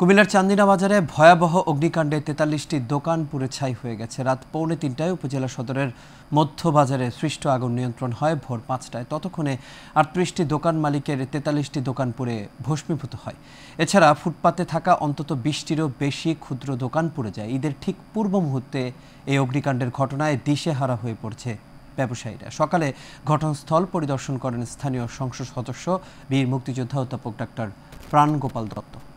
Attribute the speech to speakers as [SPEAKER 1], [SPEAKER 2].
[SPEAKER 1] কুমিল্লার চান্দিনা বাজারে ভয়াবহ অগ্নিকাণ্ডে তেতাল্লিশটি দোকান পুড়ে ছাই হয়ে গেছে রাত পৌনে তিনটায় উপজেলা সদরের মধ্য বাজারে সৃষ্ট আগুন নিয়ন্ত্রণ হয় ভোর পাঁচটায় ততক্ষণে আটত্রিশটি দোকান মালিকের তেতাল্লিশটি দোকান পুড়ে ভস্মীভূত হয় এছাড়া ফুটপাতে থাকা অন্তত বিশটিরও বেশি ক্ষুদ্র দোকান পুড়ে যায় ঈদের ঠিক পূর্ব মুহূর্তে এই অগ্নিকাণ্ডের ঘটনায় দিশেহারা হয়ে পড়ছে ব্যবসায়ীরা সকালে ঘটনাস্থল পরিদর্শন করেন স্থানীয় সংসদ সদস্য বীর মুক্তিযোদ্ধা অধ্যাপক ডাক্তার প্রাণগোপাল দত্ত